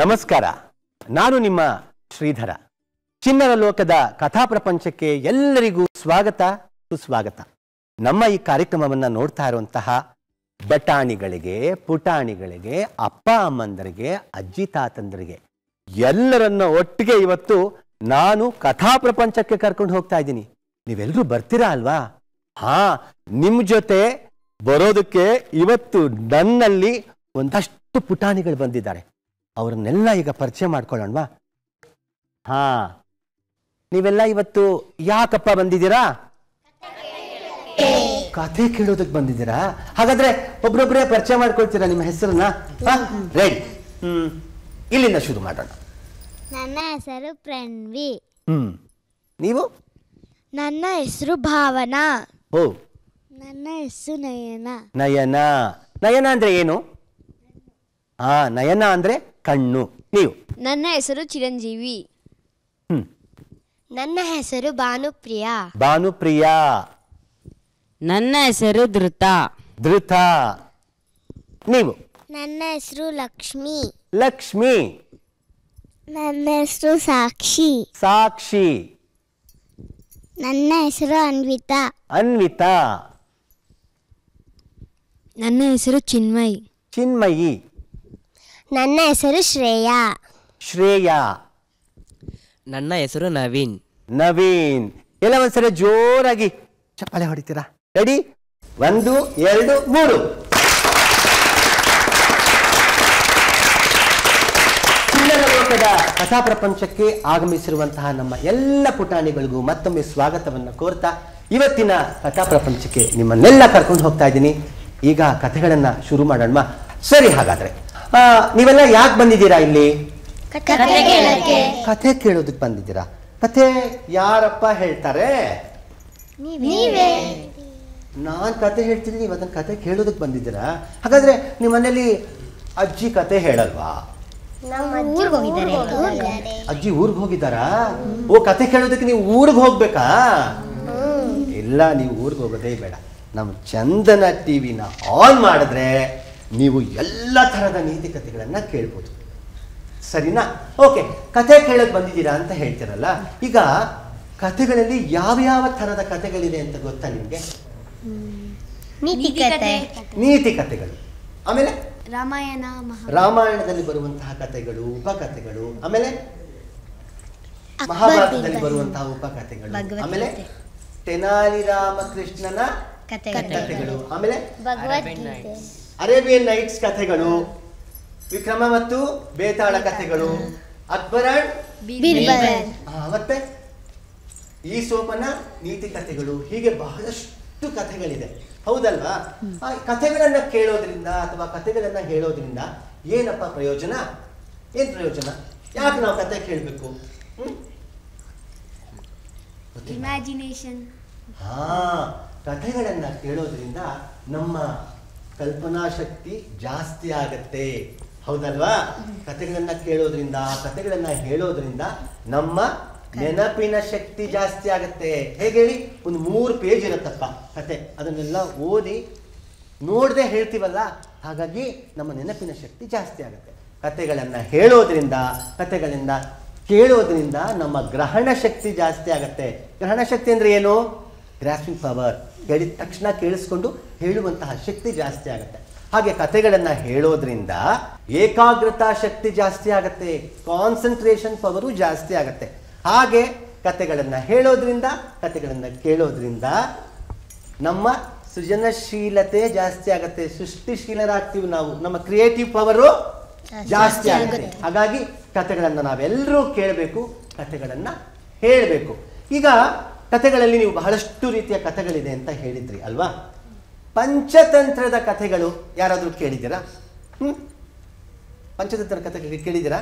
ನಮಸ್ಕಾರ ನಾನು ನಿಮ್ಮ ಶ್ರೀಧರ ಚಿನ್ನರ ಲೋಕದ ಕಥಾ ಪ್ರಪಂಚಕ್ಕೆ ಎಲ್ಲರಿಗೂ ಸ್ವಾಗತ ಸುಸ್ವಾಗತ ನಮ್ಮ ಈ ಕಾರ್ಯಕ್ರಮವನ್ನು ನೋಡ್ತಾ ಇರುವಂತಹ ಬಟಾಣಿಗಳಿಗೆ ಪುಟಾಣಿಗಳಿಗೆ ಅಪ್ಪ ಅಮ್ಮಂದರಿಗೆ ಅಜ್ಜಿ ತಾತಂದರಿಗೆ ಎಲ್ಲರನ್ನ ಒಟ್ಟಿಗೆ ಇವತ್ತು ನಾನು ಕಥಾ ಪ್ರಪಂಚಕ್ಕೆ ಕರ್ಕೊಂಡು ಹೋಗ್ತಾ ಇದ್ದೀನಿ ನೀವೆಲ್ಲರೂ ಬರ್ತೀರಾ ಅಲ್ವಾ ಹಾ ನಿಮ್ಮ ಜೊತೆ ಬರೋದಕ್ಕೆ ಇವತ್ತು ನನ್ನಲ್ಲಿ ಒಂದಷ್ಟು ಪುಟಾಣಿಗಳು ಬಂದಿದ್ದಾರೆ ಅವರನ್ನೆಲ್ಲ ಈಗ ಪರಿಚಯ ಮಾಡ್ಕೊಳ್ಳೋಣವಾ ಹಾ ನೀವೆಲ್ಲ ಇವತ್ತು ಯಾಕಪ್ಪ ಬಂದಿದ್ದೀರಾ ಕಥೆ ಕೇಳೋದಕ್ಕೆ ಬಂದಿದ್ದೀರಾ ಹಾಗಾದ್ರೆ ಒಬ್ರೊಬ್ರೇ ಪರಿಚಯ ಮಾಡ್ಕೊಳ್ತೀರಾ ನಿಮ್ಮ ಹೆಸರನ್ನ ರೆಡಿ ಹ್ಮ್ ಇಲ್ಲಿಂದ ಶುರು ಮಾಡೋಣ ನನ್ನ ಹೆಸರು ಪ್ರಣವಿ ಹ್ಮ್ ನೀವು ನನ್ನ ಹೆಸರು ಭಾವನಾ ಓ ನನ್ನ ಹೆಸರು ನಯನ ನಯನ ನಯನ ಅಂದ್ರೆ ಏನು ಹಾ ನಯನ ಅಂದ್ರೆ ಕಣ್ಣು ನೀವು ನನ್ನ ಹೆಸರು ಚಿರಂಜೀವಿ ನನ್ನ ಹೆಸರು ಭಾನುಪ್ರಿಯ ಭಾನುಪ್ರಿಯ ನನ್ನ ಹೆಸರು ಧೃತ ಧೃತ ನೀವು ನನ್ನ ಹೆಸರು ಲಕ್ಷ್ಮಿ ಲಕ್ಷ್ಮಿ ನನ್ನ ಹೆಸರು ಸಾಕ್ಷಿ ಸಾಕ್ಷಿ ನನ್ನ ಹೆಸರು ಅನ್ವಿತಾ ಅನ್ವಿತಾ ನನ್ನ ಹೆಸರು ಚಿನ್ಮಯಿ ಚಿನ್ಮಯಿ ನನ್ನ ಹೆಸರು ಶ್ರೇಯ ಶ್ರೇಯ ನನ್ನ ಹೆಸರು ನವೀನ್ ನವೀನ್ ಎಲ್ಲ ಒಂದ್ಸಲ ಜೋರಾಗಿ ಚಪ್ಪಾಳೆ ಹೊಡಿತೀರಾ ರೆಡಿ ಒಂದು ಎರಡು ಮೂರು ಲೋಕದ ಕಥಾ ಪ್ರಪಂಚಕ್ಕೆ ಆಗಮಿಸಿರುವಂತಹ ನಮ್ಮ ಎಲ್ಲ ಪುಟಾಣಿಗಳಿಗೂ ಮತ್ತೊಮ್ಮೆ ಸ್ವಾಗತವನ್ನು ಕೋರ್ತಾ ಇವತ್ತಿನ ಕಥಾ ಪ್ರಪಂಚಕ್ಕೆ ನಿಮ್ಮನ್ನೆಲ್ಲ ಕರ್ಕೊಂಡು ಹೋಗ್ತಾ ಇದ್ದೀನಿ ಈಗ ಕಥೆಗಳನ್ನು ಶುರು ಮಾಡೋಣ ಸರಿ ಹಾಗಾದರೆ ನೀವೆಲ್ಲ ಯಾಕೆ ಬಂದಿದ್ದೀರಾ ಇಲ್ಲಿ ಕಥೆ ಕೇಳೋದಕ್ಕೆ ಬಂದಿದ್ದೀರಾ ಕಥೆ ಯಾರಪ್ಪ ಹೇಳ್ತಾರೆ ನಾನು ಕತೆ ಹೇಳ್ತೀನಿ ನೀವ್ ಅದನ್ನ ಕತೆ ಕೇಳೋದಕ್ಕೆ ಬಂದಿದ್ದೀರಾ ಹಾಗಾದ್ರೆ ನಿಮ್ಮ ಮನೇಲಿ ಅಜ್ಜಿ ಕತೆ ಹೇಳಲ್ವಾ ಅಜ್ಜಿ ಊರಿಗೆ ಹೋಗಿದ್ದಾರಾ ಓ ಕತೆ ಕೇಳೋದಕ್ಕೆ ನೀವು ಊರಿಗೆ ಹೋಗ್ಬೇಕಾ ಇಲ್ಲ ನೀವು ಊರಿಗೆ ಹೋಗೋದೇ ಬೇಡ ನಮ್ಮ ಚಂದನ ಟಿವಿನ ಆನ್ ಮಾಡಿದ್ರೆ ನೀವು ಎಲ್ಲ ಥರದ ಕಥೆಗಳನ್ನು ಕೇಳ್ಬೋದು ಸರಿನಾ ಓಕೆ ಕತೆ ಕೇಳಕ್ಕೆ ಬಂದಿದ್ದೀರಾ ಅಂತ ಹೇಳ್ತೀರಲ್ಲ ಈಗ ಕಥೆಗಳಲ್ಲಿ ಯಾವ ಥರದ ಕಥೆಗಳಿದೆ ಅಂತ ಗೊತ್ತಾ ನಿಮಗೆ ನೀತಿ ಕಥೆಗಳು ಆಮೇಲೆ ರಾಮಾಯಣ ರಾಮಾಯಣದಲ್ಲಿ ಬರುವಂತಹ ಕಥೆಗಳು ಉಪಕಥೆಗಳು ಆಮೇಲೆ ಮಹಾಭಾರತದಲ್ಲಿ ಬರುವಂತಹ ಉಪಕಥೆಗಳು ಆಮೇಲೆ ತೆನಾಲಿ ರಾಮಕೃಷ್ಣನ ಕಥೆಗಳು ಆಮೇಲೆ ಅರೇಬಿಯನ್ ನೈಟ್ಸ್ ಕಥೆಗಳು ವಿಕ್ರಮ ಮತ್ತು ಬೇತಾಳ ಕಥೆಗಳು ಅಕ್ಬರ್ ಮತ್ತೆ ಈ ಸೋಪನ ನೀತಿ ಕಥೆಗಳು ಹೀಗೆ ಬಹಳಷ್ಟು ಕಥೆಗಳಿದೆ ಹೌದಲ್ವಾ ಆ ಕಥೆಗಳನ್ನ ಕೇಳೋದ್ರಿಂದ ಅಥವಾ ಕಥೆಗಳನ್ನ ಹೇಳೋದ್ರಿಂದ ಏನಪ್ಪ ಪ್ರಯೋಜನ ಏನ್ ಪ್ರಯೋಜನ ಯಾಕೆ ನಾವು ಕತೆ ಕೇಳಬೇಕು ಹಾ ಕಥೆಗಳನ್ನ ಕೇಳೋದ್ರಿಂದ ನಮ್ಮ ಕಲ್ಪನಾ ಶಕ್ತಿ ಜಾಸ್ತಿ ಆಗತ್ತೆ ಹೌದಲ್ವಾ ಕಥೆಗಳನ್ನ ಕೇಳೋದ್ರಿಂದ ಕಥೆಗಳನ್ನ ಹೇಳೋದ್ರಿಂದ ನಮ್ಮ ನೆನಪಿನ ಶಕ್ತಿ ಜಾಸ್ತಿ ಆಗತ್ತೆ ಹೇಗೆ ಹೇಳಿ ಒಂದು ಮೂರು ಪೇಜ್ ಇರತ್ತಪ್ಪ ಕತೆ ಅದನ್ನೆಲ್ಲ ಓದಿ ನೋಡದೆ ಹೇಳ್ತೀವಲ್ಲ ಹಾಗಾಗಿ ನಮ್ಮ ನೆನಪಿನ ಶಕ್ತಿ ಜಾಸ್ತಿ ಆಗುತ್ತೆ ಕತೆಗಳನ್ನು ಹೇಳೋದ್ರಿಂದ ಕತೆಗಳಿಂದ ಕೇಳೋದ್ರಿಂದ ನಮ್ಮ ಗ್ರಹಣ ಶಕ್ತಿ ಜಾಸ್ತಿ ಆಗುತ್ತೆ ಗ್ರಹಣ ಶಕ್ತಿ ಅಂದರೆ ಏನು ಗ್ರಾಸ್ಪಿಂಗ್ ಪವರ್ ಹೇಳಿದ ತಕ್ಷಣ ಕೇಳಿಸ್ಕೊಂಡು ಹೇಳುವಂತಹ ಶಕ್ತಿ ಜಾಸ್ತಿ ಆಗುತ್ತೆ ಹಾಗೆ ಕಥೆಗಳನ್ನು ಹೇಳೋದ್ರಿಂದ ಏಕಾಗ್ರತಾ ಶಕ್ತಿ ಜಾಸ್ತಿ ಆಗುತ್ತೆ ಕಾನ್ಸಂಟ್ರೇಷನ್ ಪವರು ಜಾಸ್ತಿ ಆಗುತ್ತೆ ಹಾಗೆ ಕಥೆಗಳನ್ನು ಹೇಳೋದ್ರಿಂದ ಕಥೆಗಳನ್ನು ಕೇಳೋದ್ರಿಂದ ನಮ್ಮ ಸೃಜನಶೀಲತೆ ಜಾಸ್ತಿ ಆಗುತ್ತೆ ಸೃಷ್ಟಿಶೀಲರಾಗ್ತೀವಿ ನಾವು ನಮ್ಮ ಕ್ರಿಯೇಟಿವ್ ಪವರು ಜಾಸ್ತಿ ಆಗುತ್ತೆ ಹಾಗಾಗಿ ಕಥೆಗಳನ್ನು ನಾವೆಲ್ಲರೂ ಕೇಳಬೇಕು ಕಥೆಗಳನ್ನು ಹೇಳಬೇಕು ಈಗ ಕಥೆಗಳಲ್ಲಿ ನೀವು ಬಹಳಷ್ಟು ರೀತಿಯ ಕಥೆಗಳಿದೆ ಅಂತ ಹೇಳಿದ್ರಿ ಅಲ್ವಾ ಪಂಚತಂತ್ರದ ಕಥೆಗಳು ಯಾರಾದರೂ ಕೇಳಿದ್ದೀರಾ ಹ್ಞೂ ಪಂಚತಂತ್ರ ಕಥೆ ಕೇಳಿದ್ದೀರಾ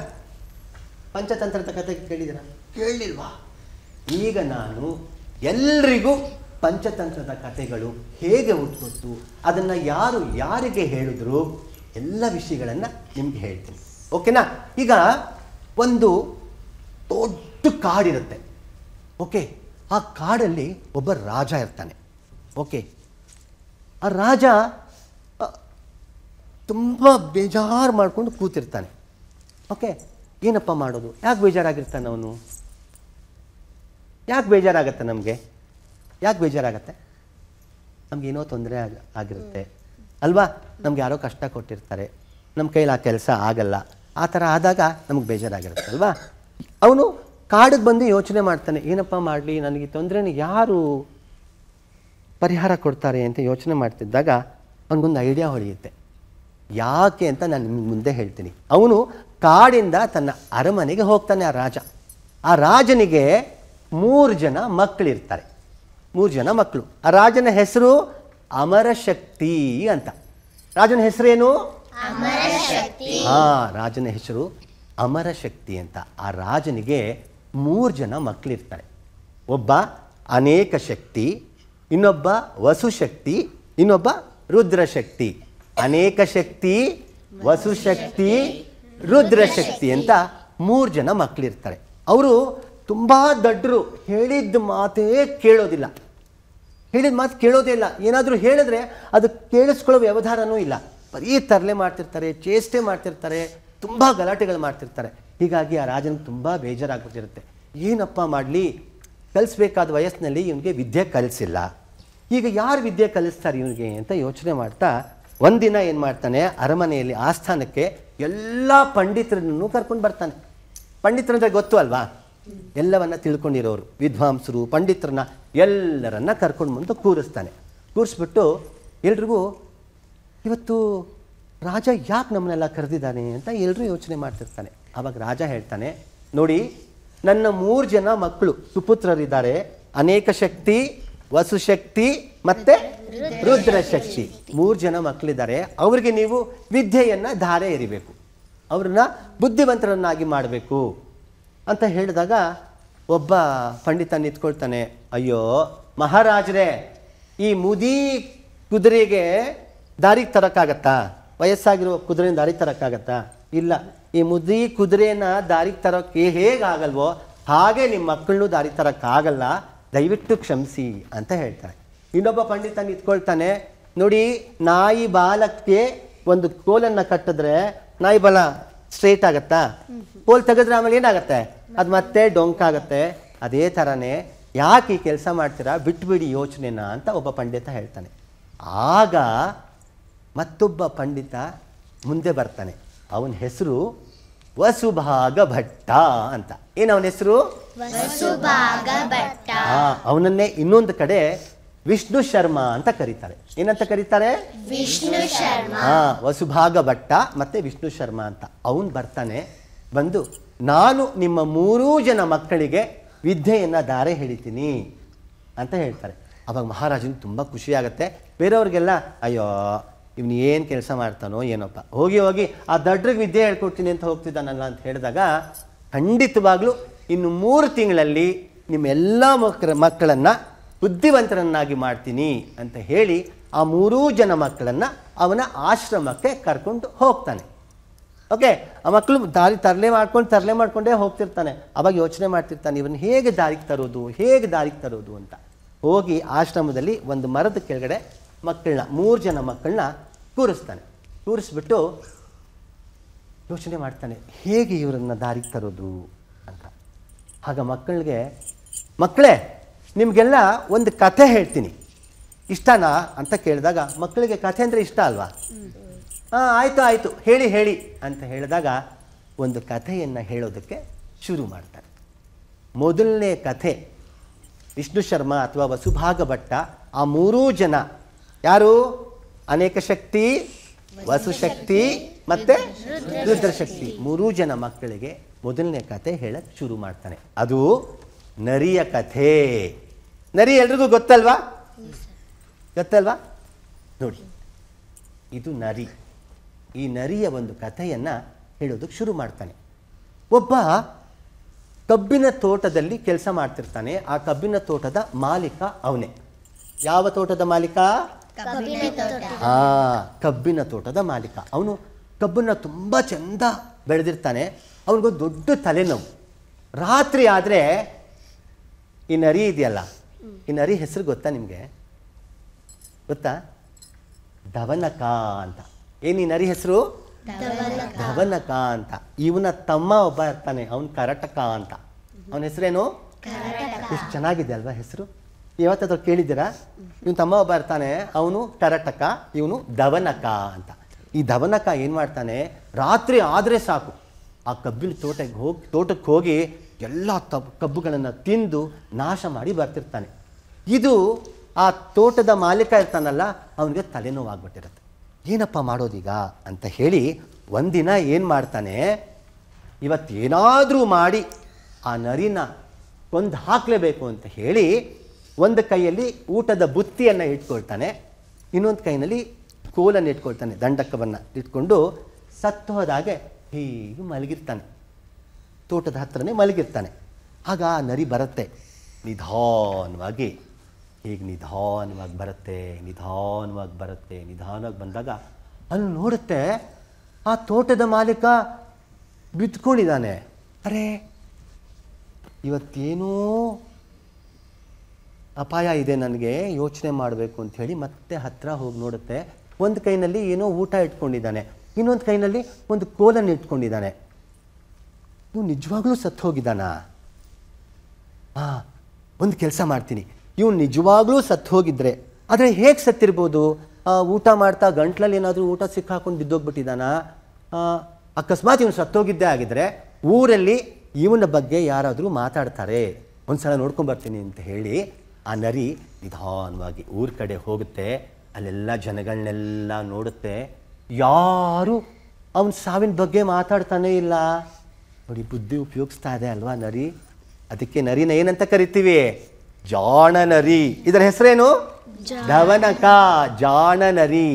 ಪಂಚತಂತ್ರದ ಕಥೆ ಕೇಳಿದ್ದೀರಾ ಕೇಳಲಿಲ್ವಾ ಈಗ ನಾನು ಎಲ್ರಿಗೂ ಪಂಚತಂತ್ರದ ಕಥೆಗಳು ಹೇಗೆ ಉಟ್ಕೊತ್ತು ಅದನ್ನು ಯಾರು ಯಾರಿಗೆ ಹೇಳಿದ್ರು ಎಲ್ಲ ವಿಷಯಗಳನ್ನು ನಿಮಗೆ ಹೇಳ್ತೀನಿ ಓಕೆನಾ ಈಗ ಒಂದು ದೊಡ್ಡ ಕಾಡಿರುತ್ತೆ ಓಕೆ ಆ ಕಾಡಲ್ಲಿ ಒಬ್ಬ ರಾಜ ಇರ್ತಾನೆ ಓಕೆ ಆ ರಾಜ ತುಂಬ ಬೇಜಾರು ಮಾಡಿಕೊಂಡು ಕೂತಿರ್ತಾನೆ ಓಕೆ ಏನಪ್ಪ ಮಾಡೋದು ಯಾಕೆ ಬೇಜಾರಾಗಿರ್ತಾನೆ ಅವನು ಯಾಕೆ ಬೇಜಾರಾಗತ್ತೆ ನಮಗೆ ಯಾಕೆ ಬೇಜಾರಾಗತ್ತೆ ನಮಗೇನೋ ತೊಂದರೆ ಆಗ ಆಗಿರುತ್ತೆ ಅಲ್ವಾ ನಮ್ಗೆ ಯಾರೋ ಕಷ್ಟ ಕೊಟ್ಟಿರ್ತಾರೆ ನಮ್ಮ ಕೈಲಿ ಆ ಕೆಲಸ ಆಗಲ್ಲ ಆ ಥರ ಆದಾಗ ನಮಗೆ ಬೇಜಾರಾಗಿರುತ್ತೆ ಅಲ್ವಾ ಅವನು ಕಾಡಿಗೆ ಬಂದು ಯೋಚನೆ ಮಾಡ್ತಾನೆ ಏನಪ್ಪ ಮಾಡಲಿ ನನಗೆ ತೊಂದರೆನ ಯಾರು ಪರಿಹಾರ ಕೊಡ್ತಾರೆ ಅಂತ ಯೋಚನೆ ಮಾಡ್ತಿದ್ದಾಗ ಅವನಿಗೊಂದು ಐಡಿಯಾ ಹೊಳೆಯುತ್ತೆ ಯಾಕೆ ಅಂತ ನಾನು ಮುಂದೆ ಹೇಳ್ತೀನಿ ಅವನು ಕಾಡಿಂದ ತನ್ನ ಅರಮನೆಗೆ ಹೋಗ್ತಾನೆ ಆ ರಾಜ ಆ ರಾಜನಿಗೆ ಮೂರು ಜನ ಮಕ್ಕಳಿರ್ತಾರೆ ಮೂರು ಜನ ಮಕ್ಕಳು ಆ ರಾಜನ ಹೆಸರು ಅಮರಶಕ್ತಿ ಅಂತ ರಾಜನ ಹೆಸರೇನು ಹಾ ರಾಜನ ಹೆಸರು ಅಮರಶಕ್ತಿ ಅಂತ ಆ ರಾಜನಿಗೆ ಮೂರು ಜನ ಮಕ್ಕಳಿರ್ತಾರೆ ಒಬ್ಬ ಅನೇಕ ಶಕ್ತಿ ಇನ್ನೊಬ್ಬ ವಸುಶಕ್ತಿ ಇನ್ನೊಬ್ಬ ರುದ್ರಶಕ್ತಿ ಅನೇಕ ಶಕ್ತಿ ವಸುಶಕ್ತಿ ರುದ್ರಶಕ್ತಿ ಅಂತ ಮೂರು ಜನ ಮಕ್ಕಳಿರ್ತಾರೆ ಅವರು ತುಂಬ ದಡ್ಡರು ಹೇಳಿದ ಮಾತೇ ಕೇಳೋದಿಲ್ಲ ಹೇಳಿದ ಮಾತು ಕೇಳೋದೇ ಇಲ್ಲ ಏನಾದರೂ ಹೇಳಿದ್ರೆ ಅದು ಕೇಳಿಸ್ಕೊಳ್ಳೋ ವ್ಯವಧಾರನೂ ಇಲ್ಲ ಬರೀ ತರಲೆ ಮಾಡ್ತಿರ್ತಾರೆ ಚೇಷ್ಟೆ ಮಾಡ್ತಿರ್ತಾರೆ ತುಂಬ ಗಲಾಟೆಗಳು ಮಾಡ್ತಿರ್ತಾರೆ ಹೀಗಾಗಿ ಆ ರಾಜನ ತುಂಬ ಬೇಜಾರಾಗ್ಬಿಟ್ಟಿರುತ್ತೆ ಏನಪ್ಪ ಮಾಡಲಿ ಕಲಿಸ್ಬೇಕಾದ ವಯಸ್ಸಿನಲ್ಲಿ ಇವನಿಗೆ ವಿದ್ಯೆ ಕಲಿಸಿಲ್ಲ ಈಗ ಯಾರು ವಿದ್ಯೆ ಕಲಿಸ್ತಾರೆ ಇವನಿಗೆ ಅಂತ ಯೋಚನೆ ಮಾಡ್ತಾ ಒಂದಿನ ಏನು ಮಾಡ್ತಾನೆ ಅರಮನೆಯಲ್ಲಿ ಆಸ್ಥಾನಕ್ಕೆ ಎಲ್ಲ ಪಂಡಿತರನ್ನು ಕರ್ಕೊಂಡು ಬರ್ತಾನೆ ಪಂಡಿತರಂದ್ರೆ ಗೊತ್ತು ಅಲ್ವಾ ಎಲ್ಲವನ್ನ ತಿಳ್ಕೊಂಡಿರೋರು ವಿದ್ವಾಂಸರು ಪಂಡಿತರನ್ನ ಎಲ್ಲರನ್ನ ಕರ್ಕೊಂಡು ಬಂದು ಕೂರಿಸ್ತಾನೆ ಕೂರಿಸ್ಬಿಟ್ಟು ಎಲ್ರಿಗೂ ಇವತ್ತು ರಾಜ ಯಾಕೆ ನಮ್ಮನ್ನೆಲ್ಲ ಕರೆದಿದ್ದಾನೆ ಅಂತ ಎಲ್ಲರೂ ಯೋಚನೆ ಮಾಡ್ತಿರ್ತಾನೆ ಆವಾಗ ರಾಜ ಹೇಳ್ತಾನೆ ನೋಡಿ ನನ್ನ ಮೂರು ಜನ ಮಕ್ಕಳು ಸುಪುತ್ರರಿದ್ದಾರೆ ಅನೇಕ ಶಕ್ತಿ ವಸುಶಕ್ತಿ ಮತ್ತು ರುದ್ರಶಕ್ತಿ ಮೂರು ಜನ ಮಕ್ಕಳಿದ್ದಾರೆ ಅವರಿಗೆ ನೀವು ವಿದ್ಯೆಯನ್ನು ಧಾರೆ ಎರಿಬೇಕು ಅವ್ರನ್ನ ಬುದ್ಧಿವಂತರನ್ನಾಗಿ ಮಾಡಬೇಕು ಅಂತ ಹೇಳಿದಾಗ ಒಬ್ಬ ಪಂಡಿತ ನಿಂತ್ಕೊಳ್ತಾನೆ ಅಯ್ಯೋ ಮಹಾರಾಜರೇ ಈ ಮುದಿ ಕುದುರೆಗೆ ದಾರಿಗೆ ತರೋಕ್ಕಾಗತ್ತಾ ವಯಸ್ಸಾಗಿರೋ ಕುದುರೆನ ದಾರಿಗೆ ತರೋಕ್ಕಾಗತ್ತಾ ಇಲ್ಲ ಈ ಮುದಿ ಕುದುರೆಯನ್ನು ದಾರಿಗೆ ತರೋಕ್ಕೆ ಹೇಗಾಗಲ್ವೋ ಹಾಗೆ ನಿಮ್ಮ ಮಕ್ಕಳನ್ನೂ ದಾರಿಗೆ ತರೋಕ್ಕಾಗಲ್ಲ ದಯವಿಟ್ಟು ಕ್ಷಮಿಸಿ ಅಂತ ಹೇಳ್ತಾಳೆ ಇನ್ನೊಬ್ಬ ಪಂಡಿತ ನಿಂತ್ಕೊಳ್ತಾನೆ ನೋಡಿ ನಾಯಿ ಬಾಲಕ್ಕೆ ಒಂದು ಕೋಲನ್ನು ಕಟ್ಟಿದ್ರೆ ನಾಯಿ ಬಲ ಸ್ಟ್ರೈಟ್ ಆಗುತ್ತಾ ಕೋಲ್ ತೆಗೆದ್ರೆ ಆಮೇಲೆ ಏನಾಗುತ್ತೆ ಅದು ಮತ್ತೆ ಡೊಂಕಾಗತ್ತೆ ಅದೇ ಥರನೇ ಯಾಕೆ ಈ ಕೆಲಸ ಮಾಡ್ತೀರಾ ಬಿಟ್ಬಿಡಿ ಯೋಚನೆನ ಅಂತ ಒಬ್ಬ ಪಂಡಿತ ಹೇಳ್ತಾನೆ ಆಗ ಮತ್ತೊಬ್ಬ ಪಂಡಿತ ಮುಂದೆ ಬರ್ತಾನೆ ಅವನ ಹೆಸರು ವಸುಭಾಗ ಭಟ್ಟ ಅಂತ ಏನು ಅವನ ಹೆಸರು ಅವನನ್ನೇ ಇನ್ನೊಂದು ಕಡೆ ವಿಷ್ಣು ಶರ್ಮಾ ಅಂತ ಕರೀತಾರೆ ಏನಂತ ಕರೀತಾರೆ ವಿಷ್ಣು ಶರ್ಮಾ ಹಾ ವಸುಭಾಗ ಭಟ್ಟ ಮತ್ತೆ ವಿಷ್ಣು ಶರ್ಮಾ ಅಂತ ಅವನು ಬರ್ತಾನೆ ಬಂದು ನಾನು ನಿಮ್ಮ ಮೂರೂ ಜನ ಮಕ್ಕಳಿಗೆ ವಿದ್ಯೆಯನ್ನು ದಾರೆ ಹೇಳಿತೀನಿ ಅಂತ ಹೇಳ್ತಾರೆ ಅವಾಗ ತುಂಬಾ ಖುಷಿ ಖುಷಿಯಾಗತ್ತೆ ಬೇರೆಯವ್ರಿಗೆಲ್ಲ ಅಯ್ಯೋ ಇವನು ಏನು ಕೆಲಸ ಮಾಡ್ತಾನೋ ಏನಪ್ಪ ಹೋಗಿ ಹೋಗಿ ಆ ದಡ್ರಿಗೆ ವಿದ್ಯೆ ಹೇಳ್ಕೊಡ್ತೀನಿ ಅಂತ ಹೋಗ್ತಿದ್ದಾನಲ್ಲ ಅಂತ ಹೇಳಿದಾಗ ಖಂಡಿತವಾಗ್ಲೂ ಇನ್ನು ಮೂರು ತಿಂಗಳಲ್ಲಿ ನಿಮ್ಮೆಲ್ಲ ಮಕ್ಕಳ ಮಕ್ಕಳನ್ನು ಬುದ್ಧಿವಂತರನ್ನಾಗಿ ಮಾಡ್ತೀನಿ ಅಂತ ಹೇಳಿ ಆ ಮೂರೂ ಜನ ಮಕ್ಕಳನ್ನು ಅವನ ಆಶ್ರಮಕ್ಕೆ ಕರ್ಕೊಂಡು ಹೋಗ್ತಾನೆ ಓಕೆ ಆ ಮಕ್ಕಳು ದಾರಿ ತರಲೆ ಮಾಡ್ಕೊಂಡು ತರಲೆ ಮಾಡ್ಕೊಂಡೇ ಹೋಗ್ತಿರ್ತಾನೆ ಅವಾಗ ಯೋಚನೆ ಮಾಡ್ತಿರ್ತಾನೆ ಇವನು ಹೇಗೆ ದಾರಿಗೆ ತರೋದು ಹೇಗೆ ದಾರಿಗೆ ತರೋದು ಅಂತ ಹೋಗಿ ಆಶ್ರಮದಲ್ಲಿ ಒಂದು ಮರದ ಕೆಳಗಡೆ ಮಕ್ಕಳನ್ನ ಮೂರು ಜನ ಮಕ್ಕಳನ್ನ ಕೂರಿಸ್ತಾನೆ ಕೂರಿಸ್ಬಿಟ್ಟು ಯೋಚನೆ ಮಾಡ್ತಾನೆ ಹೇಗೆ ಇವರನ್ನು ದಾರಿಗೆ ತರೋದು ಅಂತ ಆಗ ಮಕ್ಕಳಿಗೆ ಮಕ್ಕಳೇ ನಿಮಗೆಲ್ಲ ಒಂದು ಕಥೆ ಹೇಳ್ತೀನಿ ಇಷ್ಟನಾ ಅಂತ ಕೇಳಿದಾಗ ಮಕ್ಕಳಿಗೆ ಕಥೆ ಅಂದರೆ ಇಷ್ಟ ಅಲ್ವಾ ಹಾಂ ಆಯಿತು ಆಯಿತು ಹೇಳಿ ಹೇಳಿ ಅಂತ ಹೇಳಿದಾಗ ಒಂದು ಕಥೆಯನ್ನು ಹೇಳೋದಕ್ಕೆ ಶುರು ಮಾಡ್ತಾರೆ ಮೊದಲನೇ ಕಥೆ ವಿಷ್ಣು ಶರ್ಮ ಅಥವಾ ವಸುಭಾಗ ಭಟ್ಟ ಆ ಮೂರೂ ಜನ ಯಾರು ಅನೇಕ ಶಕ್ತಿ ವಸುಶಕ್ತಿ ಮತ್ತು ರುದ್ರಶಕ್ತಿ ಮೂರೂ ಜನ ಮಕ್ಕಳಿಗೆ ಮೊದಲನೇ ಕಥೆ ಹೇಳಕ್ಕೆ ಶುರು ಮಾಡ್ತಾನೆ ಅದು ನರಿಯ ಕಥೆ ನರಿ ಎಲ್ರಿಗೂ ಗೊತ್ತಲ್ವಾ ಗೊತ್ತಲ್ವಾ ನೋಡಿ ಇದು ನರಿ ಈ ನರಿಯ ಒಂದು ಕಥೆಯನ್ನು ಹೇಳೋದಕ್ಕೆ ಶುರು ಮಾಡ್ತಾನೆ ಒಬ್ಬ ಕಬ್ಬಿನ ತೋಟದಲ್ಲಿ ಕೆಲಸ ಮಾಡ್ತಿರ್ತಾನೆ ಆ ಕಬ್ಬಿನ ತೋಟದ ಮಾಲೀಕ ಅವನೇ ಯಾವ ತೋಟದ ಮಾಲೀಕ ಹಾ ಕಬ್ಬಿನ ತೋಟದ ಮಾಲೀಕ ಅವನು ಕಬ್ಬನ್ನ ತುಂಬ ಚೆಂದ ಬೆಳೆದಿರ್ತಾನೆ ಅವನಿಗೊಂದು ದೊಡ್ಡ ತಲೆನೋವು ರಾತ್ರಿ ಆದರೆ ಈ ನರಿ ಇದೆಯಲ್ಲ ಈ ನರಿ ಹೆಸರು ಗೊತ್ತಾ ನಿಮಗೆ ಗೊತ್ತಾ ಧವನಕ ಅಂತ ಏನು ಈ ನರಿ ಹೆಸರು ಧವನಕ ಅಂತ ಇವನ ತಮ್ಮ ಒಬ್ಬ ಇರ್ತಾನೆ ಅವನು ಕರಟಕ ಅಂತ ಅವನ ಹೆಸರೇನು ಎಷ್ಟು ಚೆನ್ನಾಗಿದೆ ಅಲ್ವಾ ಹೆಸರು ಇವತ್ತಾದರೂ ಕೇಳಿದ್ದೀರಾ ಇವನು ತಮ್ಮ ಒಬ್ಬ ಇರ್ತಾನೆ ಅವನು ಟರಟಕ ಇವನು ಧವನಕ ಅಂತ ಈ ದವನಕ ಏನು ಮಾಡ್ತಾನೆ ರಾತ್ರಿ ಆದರೆ ಸಾಕು ಆ ಕಬ್ಬಿನ ತೋಟಕ್ಕೆ ಹೋಗಿ ತೋಟಕ್ಕೆ ಹೋಗಿ ಎಲ್ಲ ತಬ್ ಕಬ್ಬುಗಳನ್ನು ತಿಂದು ನಾಶ ಮಾಡಿ ಬರ್ತಿರ್ತಾನೆ ಇದು ಆ ತೋಟದ ಮಾಲೀಕ ಇರ್ತಾನಲ್ಲ ಅವನಿಗೆ ತಲೆನೋವಾಗ್ಬಿಟ್ಟಿರುತ್ತೆ ಏನಪ್ಪ ಮಾಡೋದೀಗ ಅಂತ ಹೇಳಿ ಒಂದಿನ ಏನು ಮಾಡ್ತಾನೆ ಇವತ್ತೇನಾದರೂ ಮಾಡಿ ಆ ನರಿನ ಕೊಂದು ಹಾಕಲೇಬೇಕು ಅಂತ ಹೇಳಿ ಒಂದು ಕೈಯಲ್ಲಿ ಊಟದ ಬುತ್ತಿಯನ್ನು ಇಟ್ಕೊಳ್ತಾನೆ ಇನ್ನೊಂದು ಕೈನಲ್ಲಿ ಕೋಲನ್ನು ಇಟ್ಕೊಳ್ತಾನೆ ದಂಡಕ್ಕವನ್ನು ಇಟ್ಕೊಂಡು ಸತ್ತು ಹೋದಾಗೆ ಹೀಗೆ ಮಲಗಿರ್ತಾನೆ ತೋಟದ ಹತ್ರನೇ ಮಲಗಿರ್ತಾನೆ ಆಗ ಆ ನರಿ ಬರುತ್ತೆ ನಿಧಾನವಾಗಿ ಹೀಗೆ ನಿಧಾನವಾಗಿ ಬರುತ್ತೆ ನಿಧಾನವಾಗಿ ಬರುತ್ತೆ ನಿಧಾನವಾಗಿ ಬಂದಾಗ ಅಲ್ಲಿ ನೋಡುತ್ತೆ ಆ ತೋಟದ ಮಾಲೀಕ ಬಿದ್ಕೊಂಡಿದ್ದಾನೆ ಅರೆ ಇವತ್ತೇನೋ ಅಪಾಯ ಇದೆ ನನಗೆ ಯೋಚನೆ ಮಾಡಬೇಕು ಅಂಥೇಳಿ ಮತ್ತೆ ಹತ್ತಿರ ಹೋಗಿ ನೋಡುತ್ತೆ ಒಂದು ಕೈನಲ್ಲಿ ಏನೋ ಊಟ ಇಟ್ಕೊಂಡಿದ್ದಾನೆ ಇನ್ನೊಂದು ಕೈನಲ್ಲಿ ಒಂದು ಕೋಲನ್ನು ಇಟ್ಕೊಂಡಿದ್ದಾನೆ ಇವನು ನಿಜವಾಗ್ಲೂ ಸತ್ತು ಹೋಗಿದ್ದಾನ ಹಾಂ ಒಂದು ಕೆಲಸ ಮಾಡ್ತೀನಿ ಇವನು ನಿಜವಾಗ್ಲೂ ಸತ್ತು ಹೋಗಿದ್ರೆ ಆದರೆ ಹೇಗೆ ಸತ್ತಿರ್ಬೋದು ಊಟ ಮಾಡ್ತಾ ಗಂಟ್ಲಲ್ಲಿ ಏನಾದರೂ ಊಟ ಸಿಕ್ಕಾಕೊಂಡು ಬಿದ್ದೋಗ್ಬಿಟ್ಟಿದ್ದಾನ ಅಕಸ್ಮಾತ್ ಇವನು ಸತ್ತೋಗಿದ್ದೇ ಆಗಿದ್ರೆ ಊರಲ್ಲಿ ಇವನ ಬಗ್ಗೆ ಯಾರಾದರೂ ಮಾತಾಡ್ತಾರೆ ಒಂದು ಸಲ ನೋಡ್ಕೊಂಬರ್ತೀನಿ ಅಂತ ಹೇಳಿ ಆ ನರಿ ನಿಧಾನವಾಗಿ ಊರ ಕಡೆ ಹೋಗುತ್ತೆ ಅಲ್ಲೆಲ್ಲ ಜನಗಳನ್ನೆಲ್ಲ ನೋಡುತ್ತೆ ಯಾರು ಅವನ ಸಾವಿನ ಬಗ್ಗೆ ಮಾತಾಡ್ತಾನೆ ಇಲ್ಲ ನೋಡಿ ಬುದ್ಧಿ ಉಪಯೋಗಿಸ್ತಾ ಇದೆ ಅಲ್ವಾ ನರಿ ಅದಕ್ಕೆ ನರಿನ ಏನಂತ ಕರಿತೀವಿ ಜಾಣ ನರಿ ಇದರ ಹೆಸರೇನು ಧವನಕ ಜಾಣ ನರಿ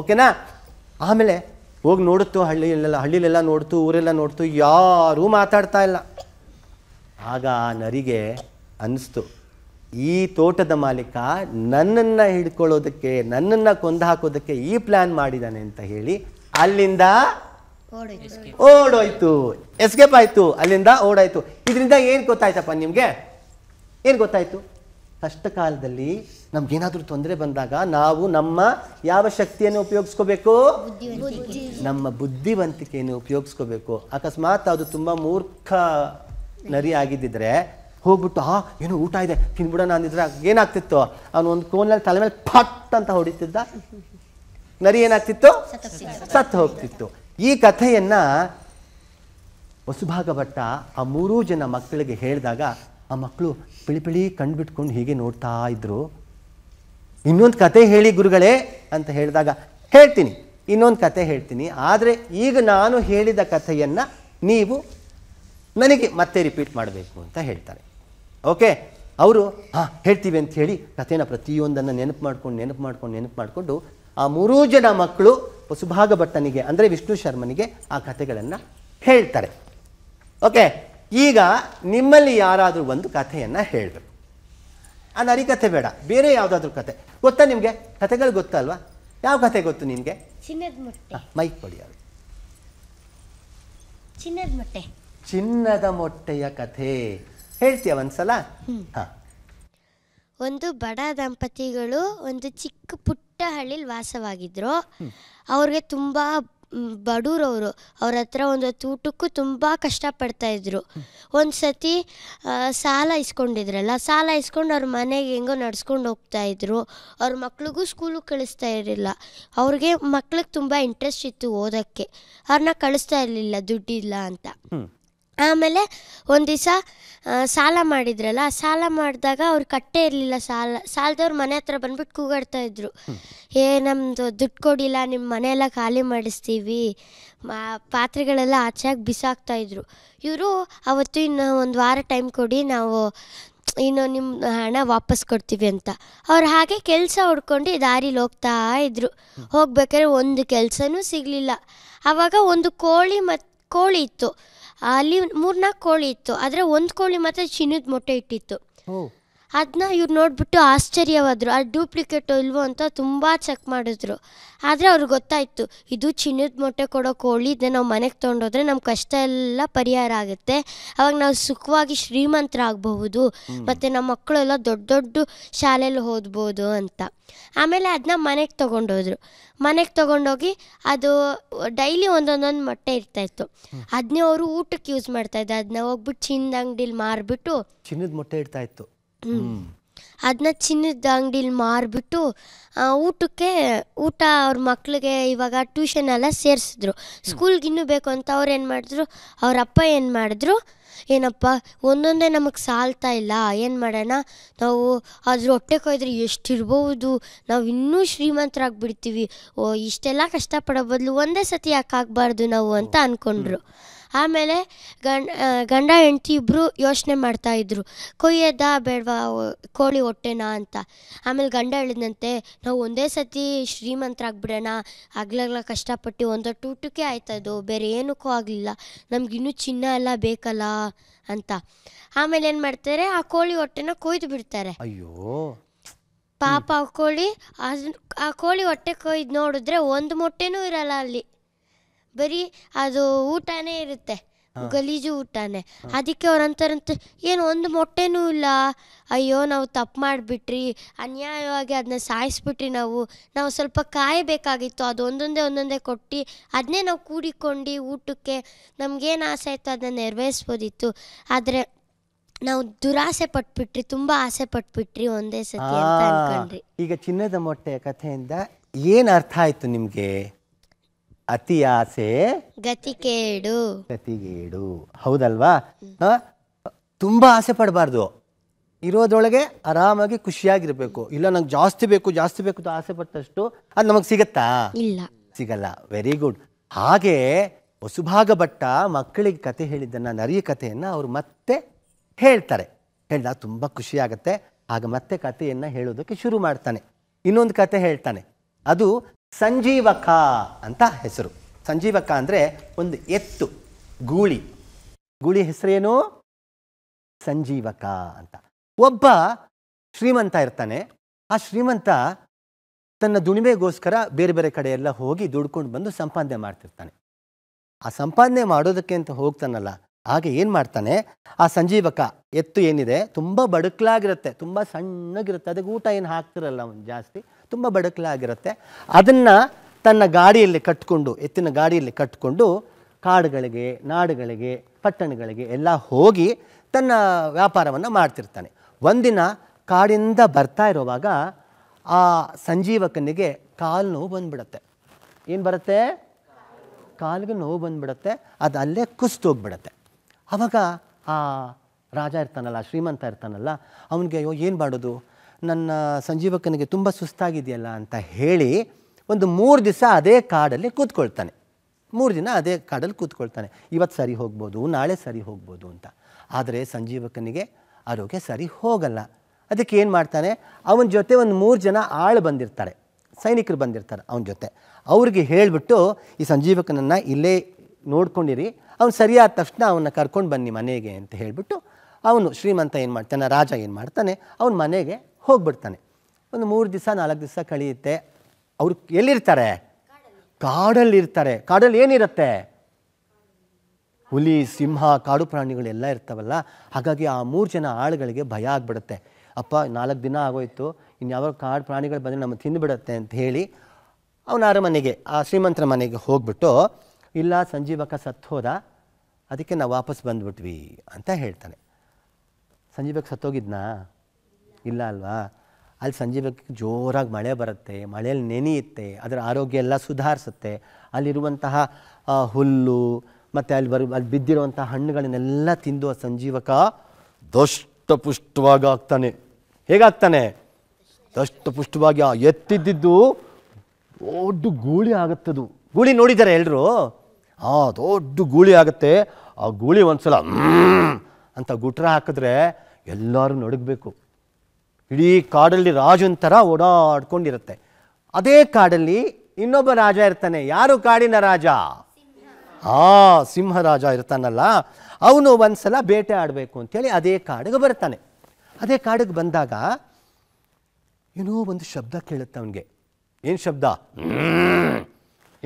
ಓಕೆನಾ ಆಮೇಲೆ ಹೋಗಿ ನೋಡುತ್ತು ಹಳ್ಳಿಯಲ್ಲೆಲ್ಲ ಹಳ್ಳಿಲೆಲ್ಲ ನೋಡ್ತು ಊರೆಲ್ಲ ನೋಡ್ತು ಯಾರೂ ಮಾತಾಡ್ತಾ ಇಲ್ಲ ಆಗ ಆ ನರಿಗೆ ಅನ್ನಿಸ್ತು ಈ ತೋಟದ ಮಾಲೀಕ ನನ್ನನ್ನು ಹಿಡ್ಕೊಳ್ಳೋದಕ್ಕೆ ನನ್ನನ್ನು ಕೊಂದು ಹಾಕೋದಕ್ಕೆ ಈ ಪ್ಲ್ಯಾನ್ ಮಾಡಿದ್ದಾನೆ ಅಂತ ಹೇಳಿ ಅಲ್ಲಿಂದ ಓಡೋಯ್ತು ಎಸ್ಕೇಪ್ ಆಯಿತು ಅಲ್ಲಿಂದ ಓಡಾಯ್ತು ಇದರಿಂದ ಏನು ಗೊತ್ತಾಯ್ತಪ್ಪ ನಿಮಗೆ ಏನು ಗೊತ್ತಾಯಿತು ಕಷ್ಟ ಕಾಲದಲ್ಲಿ ಏನಾದ್ರೂ ತೊಂದರೆ ಬಂದಾಗ ನಾವು ನಮ್ಮ ಯಾವ ಶಕ್ತಿಯನ್ನು ಉಪಯೋಗಿಸ್ಕೋಬೇಕು ನಮ್ಮ ಬುದ್ಧಿವಂತಿಕೆಯನ್ನು ಉಪಯೋಗಿಸ್ಕೋಬೇಕು ಅಕಸ್ಮಾತ್ ಅದು ತುಂಬ ಮೂರ್ಖ ನರಿ ಆಗಿದ್ದಿದ್ರೆ ಹೋಗ್ಬಿಟ್ಟು ಆ ಏನೋ ಊಟ ಇದೆ ನಾನು ಇದ್ರೆ ಏನಾಗ್ತಿತ್ತು ಅವನು ಒಂದು ಕೋನಲ್ಲಿ ತಲೆ ಮೇಲೆ ಫಟ್ ಅಂತ ಹೊಡಿತಿದ್ದ ನರಿ ಏನಾಗ್ತಿತ್ತು ಸತ್ತು ಹೋಗ್ತಿತ್ತು ಈ ಕಥೆಯನ್ನು ವಸುಭಾಗ ಭಟ್ಟ ಆ ಮೂರೂ ಜನ ಮಕ್ಕಳಿಗೆ ಹೇಳಿದಾಗ ಆ ಮಕ್ಕಳು ಪಿಳಿಪಿಳಿ ಕಂಡುಬಿಟ್ಕೊಂಡು ಹೀಗೆ ನೋಡ್ತಾ ಇದ್ರು ಇನ್ನೊಂದು ಕತೆ ಹೇಳಿ ಗುರುಗಳೇ ಅಂತ ಹೇಳಿದಾಗ ಹೇಳ್ತೀನಿ ಇನ್ನೊಂದು ಕತೆ ಹೇಳ್ತೀನಿ ಆದರೆ ಈಗ ನಾನು ಹೇಳಿದ ಕಥೆಯನ್ನು ನೀವು ನನಗೆ ಮತ್ತೆ ರಿಪೀಟ್ ಮಾಡಬೇಕು ಅಂತ ಹೇಳ್ತಾರೆ ಓಕೆ ಅವರು ಹಾಂ ಹೇಳ್ತೀವಿ ಅಂತ ಹೇಳಿ ಕಥೆನ ಪ್ರತಿಯೊಂದನ್ನು ನೆನಪು ಮಾಡ್ಕೊಂಡು ನೆನಪು ಮಾಡ್ಕೊಂಡು ನೆನಪು ಮಾಡಿಕೊಂಡು ಆ ಮೂರೂ ಜನ ಮಕ್ಕಳು ವಸುಭಾಗ ಭಟ್ಟನಿಗೆ ಅಂದರೆ ವಿಷ್ಣು ಶರ್ಮನಿಗೆ ಆ ಕಥೆಗಳನ್ನು ಹೇಳ್ತಾರೆ ಓಕೆ ಈಗ ನಿಮ್ಮಲ್ಲಿ ಯಾರಾದರೂ ಒಂದು ಕಥೆಯನ್ನು ಹೇಳಬೇಕು ಆ ಕಥೆ ಬೇಡ ಬೇರೆ ಯಾವುದಾದ್ರೂ ಕತೆ ಗೊತ್ತಾ ನಿಮಗೆ ಕಥೆಗಳು ಗೊತ್ತಲ್ವಾ ಯಾವ ಕಥೆ ಗೊತ್ತು ನಿಮಗೆ ಮೈಕ್ ಕೊಡಿ ಅವರು ಚಿನ್ನದ ಮೊಟ್ಟೆ ಚಿನ್ನದ ಮೊಟ್ಟೆಯ ಕಥೆ ಹೇಳ್ತೀಯ ಒಂದ್ಸಲ ಒಂದು ಬಡ ದಂಪತಿಗಳು ಒಂದು ಚಿಕ್ಕ ಪುಟ್ಟ ಹಳ್ಳಿಲಿ ವಾಸವಾಗಿದ್ರು ಅವ್ರಿಗೆ ತುಂಬ ಬಡೂರವರು ಅವ್ರ ಹತ್ರ ಒಂದು ತೂಟಕ್ಕೂ ತುಂಬ ಪಡ್ತಾ ಇದ್ರು ಒಂದ್ಸತಿ ಸತಿ ಸಾಲ ಇಸ್ಕೊಂಡಿದ್ರಲ್ಲ ಸಾಲ ಇಸ್ಕೊಂಡು ಅವ್ರ ಮನೆಗೆ ಹೆಂಗೋ ನಡ್ಸ್ಕೊಂಡು ಹೋಗ್ತಾ ಇದ್ರು ಅವ್ರ ಮಕ್ಳಿಗೂ ಸ್ಕೂಲಿಗೆ ಕಳಿಸ್ತಾ ಇರಲಿಲ್ಲ ಅವ್ರಿಗೆ ಮಕ್ಳಿಗೆ ತುಂಬ ಇಂಟ್ರೆಸ್ಟ್ ಇತ್ತು ಓದಕ್ಕೆ ಅವ್ರನ್ನ ಕಳಿಸ್ತಾ ಇರಲಿಲ್ಲ ದುಡ್ಡಿಲ್ಲ ಅಂತ ಆಮೇಲೆ ಒಂದು ದಿವಸ ಸಾಲ ಮಾಡಿದ್ರಲ್ಲ ಸಾಲ ಮಾಡಿದಾಗ ಅವ್ರು ಕಟ್ಟೇ ಇರಲಿಲ್ಲ ಸಾಲ ಸಾಲದವ್ರು ಮನೆ ಹತ್ರ ಬಂದ್ಬಿಟ್ಟು ಕೂಗಾಡ್ತಾ ಇದ್ರು ಏ ನಮ್ಮದು ದುಡ್ಡು ಕೊಡಿಲ್ಲ ನಿಮ್ಮ ಮನೆಯೆಲ್ಲ ಖಾಲಿ ಮಾಡಿಸ್ತೀವಿ ಪಾತ್ರೆಗಳೆಲ್ಲ ಆಚೆಯಾಗಿ ಬಿಸಾಕ್ತಾ ಇದ್ರು ಇವರು ಅವತ್ತು ಇನ್ನು ಒಂದು ವಾರ ಟೈಮ್ ಕೊಡಿ ನಾವು ಇನ್ನು ನಿಮ್ಮ ಹಣ ವಾಪಸ್ ಕೊಡ್ತೀವಿ ಅಂತ ಅವ್ರು ಹಾಗೆ ಕೆಲಸ ಹುಡ್ಕೊಂಡು ದಾರೀಲಿ ಹೋಗ್ತಾ ಇದ್ರು ಹೋಗ್ಬೇಕಾದ್ರೆ ಒಂದು ಕೆಲಸನೂ ಸಿಗಲಿಲ್ಲ ಆವಾಗ ಒಂದು ಕೋಳಿ ಮತ್ತು ಕೋಳಿ ಇತ್ತು ಅಲ್ಲಿ ಮೂರ್ನಾಲ್ಕು ಕೋಳಿ ಇತ್ತು ಆದ್ರೆ ಒಂದು ಕೋಳಿ ಮಾತ್ರ ಚಿನ್ನದ ಮೊಟ್ಟೆ ಇಟ್ಟಿತ್ತು ಅದನ್ನ ಇವ್ರು ನೋಡಿಬಿಟ್ಟು ಆಶ್ಚರ್ಯವಾದರು ಅದು ಡೂಪ್ಲಿಕೇಟೋ ಇಲ್ವೋ ಅಂತ ತುಂಬ ಚೆಕ್ ಮಾಡಿದ್ರು ಆದರೆ ಅವ್ರಿಗೆ ಗೊತ್ತಾಯಿತು ಇದು ಚಿನ್ನದ ಮೊಟ್ಟೆ ಕೊಡೋ ಕೋಳಿ ಇದನ್ನ ನಾವು ಮನೆಗೆ ತೊಗೊಂಡೋದ್ರೆ ನಮ್ಮ ಕಷ್ಟ ಎಲ್ಲ ಪರಿಹಾರ ಆಗುತ್ತೆ ಅವಾಗ ನಾವು ಸುಖವಾಗಿ ಶ್ರೀಮಂತರಾಗಬಹುದು ಮತ್ತು ನಮ್ಮ ಮಕ್ಕಳೆಲ್ಲ ದೊಡ್ಡ ದೊಡ್ಡ ಶಾಲೆಯಲ್ಲಿ ಓದ್ಬೋದು ಅಂತ ಆಮೇಲೆ ಅದನ್ನ ಮನೆಗೆ ತೊಗೊಂಡೋದ್ರು ಮನೆಗೆ ತೊಗೊಂಡೋಗಿ ಅದು ಡೈಲಿ ಒಂದೊಂದೊಂದು ಮೊಟ್ಟೆ ಇರ್ತಾಯಿತ್ತು ಅದನ್ನೇ ಅವರು ಊಟಕ್ಕೆ ಯೂಸ್ ಮಾಡ್ತಾಯಿದ್ದೆ ಅದನ್ನ ಹೋಗ್ಬಿಟ್ಟು ಚಿನ್ನದ ಅಂಗಡಿಲಿ ಮಾರಿಬಿಟ್ಟು ಚಿನ್ನದ ಮೊಟ್ಟೆ ಇಡ್ತಾಯಿತ್ತು ಅದನ್ನ ಚಿನ್ನದ ಅಂಗಡಿಲಿ ಮಾರಿಬಿಟ್ಟು ಊಟಕ್ಕೆ ಊಟ ಅವ್ರ ಮಕ್ಕಳಿಗೆ ಇವಾಗ ಟ್ಯೂಷನ್ ಎಲ್ಲ ಸೇರಿಸಿದ್ರು ಸ್ಕೂಲ್ಗೆ ಇನ್ನೂ ಬೇಕು ಅಂತ ಅವ್ರು ಏನು ಮಾಡಿದ್ರು ಅವ್ರ ಅಪ್ಪ ಏನು ಮಾಡಿದ್ರು ಏನಪ್ಪ ಒಂದೊಂದೇ ನಮಗೆ ಸಾಲ್ತಾ ಇಲ್ಲ ಏನು ಮಾಡೋಣ ನಾವು ಅದ್ರ ಹೊಟ್ಟೆ ಕೊಯ್ದ್ರೆ ಎಷ್ಟಿರ್ಬೋದು ನಾವು ಇನ್ನೂ ಶ್ರೀಮಂತರಾಗಿಬಿಡ್ತೀವಿ ಓ ಇಷ್ಟೆಲ್ಲ ಕಷ್ಟಪಡೋ ಬದಲು ಒಂದೇ ಸತಿ ಯಾಕೆ ಆಗಬಾರ್ದು ನಾವು ಅಂತ ಅಂದ್ಕೊಂಡ್ರು ಆಮೇಲೆ ಗಂಡ ಗಂಡ ಹೆಂಡತಿ ಇಬ್ಬರು ಯೋಚನೆ ಮಾಡ್ತಾಯಿದ್ರು ಕೊಯ್ಯದ ಬೇಡವಾ ಕೋಳಿ ಹೊಟ್ಟೆನ ಅಂತ ಆಮೇಲೆ ಗಂಡ ಹೇಳಿದಂತೆ ನಾವು ಒಂದೇ ಸತಿ ಶ್ರೀಮಂತರಾಗ್ಬಿಡೋಣ ಆಗ್ಲಾಗ್ಲ ಕಷ್ಟಪಟ್ಟು ಒಂದು ಟೂಟಕ್ಕೆ ಆಯ್ತದು ಬೇರೆ ಏನಕ್ಕೂ ಆಗಲಿಲ್ಲ ನಮಗಿನ್ನೂ ಚಿನ್ನ ಎಲ್ಲ ಬೇಕಲ್ಲ ಅಂತ ಆಮೇಲೆ ಏನು ಮಾಡ್ತಾರೆ ಆ ಕೋಳಿ ಹೊಟ್ಟೆನ ಕೊಯ್ದು ಬಿಡ್ತಾರೆ ಅಯ್ಯೋ ಪಾಪ ಕೋಳಿ ಆ ಕೋಳಿ ಹೊಟ್ಟೆ ಕೊಯ್ದು ನೋಡಿದ್ರೆ ಒಂದು ಮೊಟ್ಟೆನೂ ಇರಲ್ಲ ಅಲ್ಲಿ ಬರೀ ಅದು ಊಟನೇ ಇರುತ್ತೆ ಗಲೀಜು ಊಟನೇ ಅದಕ್ಕೆ ಅವ್ರು ಅಂತಾರಂತೆ ಏನು ಒಂದು ಮೊಟ್ಟೆನೂ ಇಲ್ಲ ಅಯ್ಯೋ ನಾವು ತಪ್ಪು ಮಾಡಿಬಿಟ್ರಿ ಅನ್ಯಾಯವಾಗಿ ಅದನ್ನ ಸಾಯಿಸ್ಬಿಟ್ರಿ ನಾವು ನಾವು ಸ್ವಲ್ಪ ಕಾಯಬೇಕಾಗಿತ್ತು ಅದು ಒಂದೊಂದೇ ಒಂದೊಂದೇ ಕೊಟ್ಟು ಅದನ್ನೇ ನಾವು ಕೂಡಿಕೊಂಡು ಊಟಕ್ಕೆ ನಮ್ಗೇನು ಆಸೆ ಆಯಿತು ಅದನ್ನ ನೆರವೇರಿಸ್ಬೋದಿತ್ತು ಆದರೆ ನಾವು ದುರಾಸೆ ಪಟ್ಬಿಟ್ರಿ ತುಂಬಾ ಆಸೆ ಪಟ್ಬಿಟ್ರಿ ಒಂದೇ ಸತಿ ಅಂತ ಅನ್ಕೊಂಡ್ರಿ ಈಗ ಚಿನ್ನದ ಮೊಟ್ಟೆಯ ಕಥೆಯಿಂದ ಏನು ಅರ್ಥ ಆಯಿತು ನಿಮಗೆ ಅತಿ ಆಸೆ ಗತಿಗೇಡು ಗತಿಗೇಡು ಹೌದಲ್ವಾ ತುಂಬ ಆಸೆ ಪಡಬಾರ್ದು ಇರೋದ್ರೊಳಗೆ ಆರಾಮಾಗಿ ಖುಷಿಯಾಗಿರ್ಬೇಕು ಇಲ್ಲ ನಂಗೆ ಜಾಸ್ತಿ ಬೇಕು ಜಾಸ್ತಿ ಬೇಕು ಅಂತ ಆಸೆ ಪಟ್ಟಷ್ಟು ಅದು ನಮಗೆ ಸಿಗತ್ತಾ ಇಲ್ಲ ಸಿಗಲ್ಲ ವೆರಿ ಗುಡ್ ಹಾಗೆ ವಸುಭಾಗ ಭಟ್ಟ ಮಕ್ಕಳಿಗೆ ಕತೆ ಹೇಳಿದ್ದನ್ನ ನರಿಯ ಕಥೆಯನ್ನ ಅವ್ರು ಮತ್ತೆ ಹೇಳ್ತಾರೆ ತುಂಬಾ ಖುಷಿ ಆಗತ್ತೆ ಆಗ ಮತ್ತೆ ಕಥೆಯನ್ನ ಹೇಳೋದಕ್ಕೆ ಶುರು ಮಾಡ್ತಾನೆ ಇನ್ನೊಂದು ಕತೆ ಹೇಳ್ತಾನೆ ಅದು ಸಂಜೀವಕ ಅಂತ ಹೆಸರು ಸಂಜೀವಕ ಅಂದರೆ ಒಂದು ಎತ್ತು ಗೂಳಿ ಗೂಳಿ ಹೆಸರೇನು ಸಂಜೀವಕ ಅಂತ ಒಬ್ಬ ಶ್ರೀಮಂತ ಇರ್ತಾನೆ ಆ ಶ್ರೀಮಂತ ತನ್ನ ದುಣಿಮೆಗೋಸ್ಕರ ಬೇರೆ ಬೇರೆ ಕಡೆ ಎಲ್ಲ ಹೋಗಿ ದುಡ್ಕೊಂಡು ಬಂದು ಸಂಪಾದನೆ ಮಾಡ್ತಿರ್ತಾನೆ ಆ ಸಂಪಾದನೆ ಮಾಡೋದಕ್ಕೆ ಅಂತ ಹೋಗ್ತಾನಲ್ಲ ಹಾಗೆ ಏನು ಮಾಡ್ತಾನೆ ಆ ಸಂಜೀವಕ ಎತ್ತು ಏನಿದೆ ತುಂಬ ಬಡಕ್ಲಾಗಿರುತ್ತೆ ತುಂಬ ಸಣ್ಣಗಿರುತ್ತೆ ಅದಕ್ಕೆ ಊಟ ಏನು ಹಾಕ್ತಿರಲ್ಲ ಅವನು ಜಾಸ್ತಿ ತುಂಬ ಬಡಕಲಾಗಿರುತ್ತೆ ಅದನ್ನು ತನ್ನ ಗಾಡಿಯಲ್ಲಿ ಕಟ್ಕೊಂಡು ಎತ್ತಿನ ಗಾಡಿಯಲ್ಲಿ ಕಟ್ಕೊಂಡು ಕಾಡುಗಳಿಗೆ ನಾಡುಗಳಿಗೆ ಪಟ್ಟಣಗಳಿಗೆ ಎಲ್ಲ ಹೋಗಿ ತನ್ನ ವ್ಯಾಪಾರವನ್ನು ಮಾಡ್ತಿರ್ತಾನೆ ಒಂದಿನ ಕಾಡಿಂದ ಬರ್ತಾ ಇರುವಾಗ ಆ ಸಂಜೀವಕನಿಗೆ ಕಾಲು ನೋವು ಬಂದ್ಬಿಡತ್ತೆ ಏನು ಬರುತ್ತೆ ಕಾಲಿಗೆ ನೋವು ಬಂದ್ಬಿಡತ್ತೆ ಅದು ಅಲ್ಲೇ ಹೋಗ್ಬಿಡತ್ತೆ ಆವಾಗ ಆ ರಾಜ ಇರ್ತಾನಲ್ಲ ಶ್ರೀಮಂತ ಇರ್ತಾನಲ್ಲ ಅವನಿಗೆ ಅಯ್ಯೋ ಏನು ಮಾಡೋದು ನನ್ನ ಸಂಜೀವಕನಿಗೆ ತುಂಬ ಸುಸ್ತಾಗಿದೆಯಲ್ಲ ಅಂತ ಹೇಳಿ ಒಂದು ಮೂರು ದಿವಸ ಅದೇ ಕಾಡಲ್ಲಿ ಕೂತ್ಕೊಳ್ತಾನೆ ಮೂರು ದಿನ ಅದೇ ಕಾಡಲ್ಲಿ ಕೂತ್ಕೊಳ್ತಾನೆ ಇವತ್ತು ಸರಿ ಹೋಗ್ಬೋದು ನಾಳೆ ಸರಿ ಹೋಗ್ಬೋದು ಅಂತ ಆದರೆ ಸಂಜೀವಕನಿಗೆ ಆರೋಗ್ಯ ಸರಿ ಹೋಗಲ್ಲ ಅದಕ್ಕೆ ಏನು ಮಾಡ್ತಾನೆ ಅವನ ಜೊತೆ ಒಂದು ಮೂರು ಜನ ಆಳು ಬಂದಿರ್ತಾರೆ ಸೈನಿಕರು ಬಂದಿರ್ತಾರೆ ಅವನ ಜೊತೆ ಅವ್ರಿಗೆ ಹೇಳಿಬಿಟ್ಟು ಈ ಸಂಜೀವಕನನ್ನು ಇಲ್ಲೇ ನೋಡ್ಕೊಂಡಿರಿ ಅವನು ಸರಿಯಾದ ತಕ್ಷಣ ಅವನ್ನ ಕರ್ಕೊಂಡು ಬನ್ನಿ ಮನೆಗೆ ಅಂತ ಹೇಳಿಬಿಟ್ಟು ಅವನು ಶ್ರೀಮಂತ ಏನು ಮಾಡ್ತಾನೆ ರಾಜ ಏನು ಮಾಡ್ತಾನೆ ಅವನ ಮನೆಗೆ ಹೋಗ್ಬಿಡ್ತಾನೆ ಒಂದು ಮೂರು ದಿವಸ ನಾಲ್ಕು ದಿವಸ ಕಳೆಯುತ್ತೆ ಅವರು ಎಲ್ಲಿರ್ತಾರೆ ಕಾಡಲ್ಲಿರ್ತಾರೆ ಕಾಡಲ್ಲಿ ಏನಿರುತ್ತೆ ಹುಲಿ ಸಿಂಹ ಕಾಡು ಪ್ರಾಣಿಗಳೆಲ್ಲ ಇರ್ತಾವಲ್ಲ ಹಾಗಾಗಿ ಆ ಮೂರು ಜನ ಆಳುಗಳಿಗೆ ಭಯ ಆಗ್ಬಿಡುತ್ತೆ ಅಪ್ಪ ನಾಲ್ಕು ದಿನ ಆಗೋಯ್ತು ಇನ್ಯಾವ ಕಾಡು ಪ್ರಾಣಿಗಳು ಬಂದರೆ ನಮ್ಮ ತಿಂದುಬಿಡುತ್ತೆ ಅಂತ ಹೇಳಿ ಅವನಾರ ಮನೆಗೆ ಆ ಶ್ರೀಮಂತರ ಮನೆಗೆ ಹೋಗ್ಬಿಟ್ಟು ಇಲ್ಲ ಸಂಜೀವಕ ಹೋದ ಅದಕ್ಕೆ ನಾವು ವಾಪಸ್ ಬಂದ್ಬಿಟ್ವಿ ಅಂತ ಹೇಳ್ತಾನೆ ಸಂಜೀವಕ್ಕೆ ಸತ್ತೋಗಿದ್ನಾ ಇಲ್ಲ ಅಲ್ವಾ ಅಲ್ಲಿ ಸಂಜೆ ಜೋರಾಗಿ ಮಳೆ ಬರುತ್ತೆ ಮಳೆಯಲ್ಲಿ ನೆನೆಯುತ್ತೆ ಅದರ ಆರೋಗ್ಯ ಎಲ್ಲ ಸುಧಾರಿಸುತ್ತೆ ಅಲ್ಲಿರುವಂತಹ ಹುಲ್ಲು ಮತ್ತು ಅಲ್ಲಿ ಬರು ಅಲ್ಲಿ ಬಿದ್ದಿರುವಂಥ ಹಣ್ಣುಗಳನ್ನೆಲ್ಲ ತಿಂದು ಆ ಸಂಜೀವಕ ದಷ್ಟಪುಷ್ಟವಾಗಿ ಆಗ್ತಾನೆ ಹೇಗಾಗ್ತಾನೆ ದಷ್ಟಪುಷ್ಟವಾಗಿ ಎತ್ತಿದ್ದಿದ್ದು ದೊಡ್ಡ ಗೂಳಿ ಆಗುತ್ತದು ಗೂಳಿ ನೋಡಿದ್ದಾರೆ ಎಲ್ಲರೂ ಆ ದೊಡ್ಡ ಗೂಳಿ ಆಗುತ್ತೆ ಆ ಗೂಳಿ ಒಂದ್ಸಲ ಸಲ ಅಂತ ಗುಟ್ರ ಹಾಕಿದ್ರೆ ಎಲ್ಲರೂ ನಡುಗಬೇಕು ಇಡೀ ಕಾಡಲ್ಲಿ ರಾಜನ ಥರ ಓಡಾಡ್ಕೊಂಡಿರುತ್ತೆ ಅದೇ ಕಾಡಲ್ಲಿ ಇನ್ನೊಬ್ಬ ರಾಜ ಇರ್ತಾನೆ ಯಾರು ಕಾಡಿನ ರಾಜ ಆ ಸಿಂಹರಾಜ ಇರ್ತಾನಲ್ಲ ಅವನು ಒಂದ್ಸಲ ಬೇಟೆ ಆಡಬೇಕು ಅಂತೇಳಿ ಅದೇ ಕಾಡಿಗೆ ಬರ್ತಾನೆ ಅದೇ ಕಾಡಿಗೆ ಬಂದಾಗ ಏನೋ ಒಂದು ಶಬ್ದ ಕೇಳುತ್ತೆ ಅವನಿಗೆ ಏನು ಶಬ್ದ